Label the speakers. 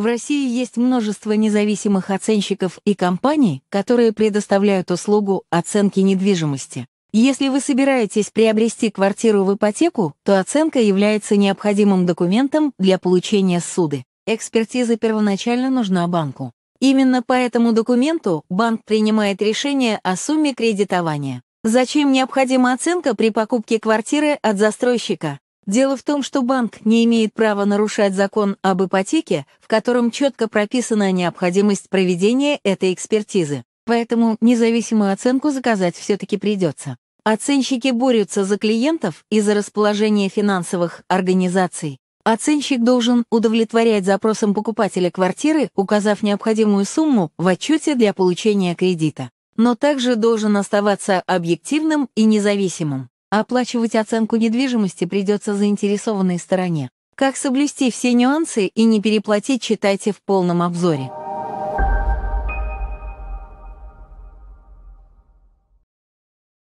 Speaker 1: В России есть множество независимых оценщиков и компаний, которые предоставляют услугу оценки недвижимости. Если вы собираетесь приобрести квартиру в ипотеку, то оценка является необходимым документом для получения суды. Экспертиза первоначально нужна банку. Именно по этому документу банк принимает решение о сумме кредитования. Зачем необходима оценка при покупке квартиры от застройщика? Дело в том, что банк не имеет права нарушать закон об ипотеке, в котором четко прописана необходимость проведения этой экспертизы. Поэтому независимую оценку заказать все-таки придется. Оценщики борются за клиентов и за расположение финансовых организаций. Оценщик должен удовлетворять запросам покупателя квартиры, указав необходимую сумму в отчете для получения кредита, но также должен оставаться объективным и независимым. Оплачивать оценку недвижимости придется заинтересованной стороне. Как соблюсти все нюансы и не переплатить, читайте в полном обзоре.